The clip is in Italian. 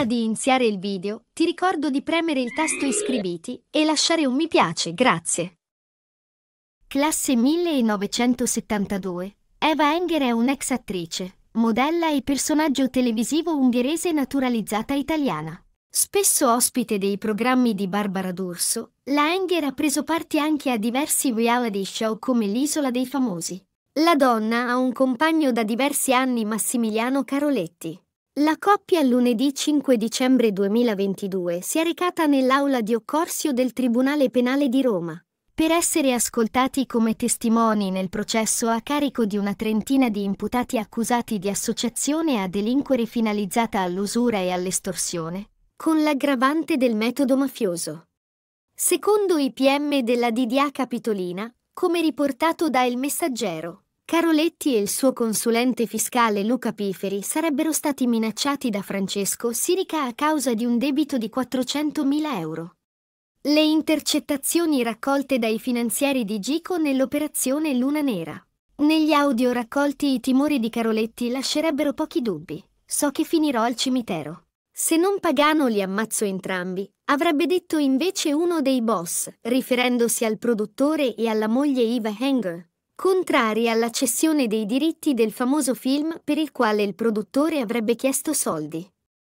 Prima di iniziare il video, ti ricordo di premere il tasto iscriviti e lasciare un mi piace, grazie. Classe 1972. Eva Enger è un'ex attrice, modella e personaggio televisivo ungherese naturalizzata italiana. Spesso ospite dei programmi di Barbara D'Urso, la Enger ha preso parte anche a diversi reality show come L'Isola dei Famosi. La donna ha un compagno da diversi anni Massimiliano Caroletti. La coppia lunedì 5 dicembre 2022 si è recata nell'aula di Occorsio del Tribunale Penale di Roma per essere ascoltati come testimoni nel processo a carico di una trentina di imputati accusati di associazione a delinquere finalizzata all'usura e all'estorsione, con l'aggravante del metodo mafioso. Secondo i PM della DDA Capitolina, come riportato da Il Messaggero, Caroletti e il suo consulente fiscale Luca Piferi sarebbero stati minacciati da Francesco Sirica a causa di un debito di 400.000 euro. Le intercettazioni raccolte dai finanzieri di Gico nell'operazione Luna Nera. Negli audio raccolti i timori di Caroletti lascerebbero pochi dubbi. So che finirò al cimitero. Se non pagano li ammazzo entrambi, avrebbe detto invece uno dei boss, riferendosi al produttore e alla moglie Eva Hanger contrari alla cessione dei diritti del famoso film per il quale il produttore avrebbe chiesto soldi.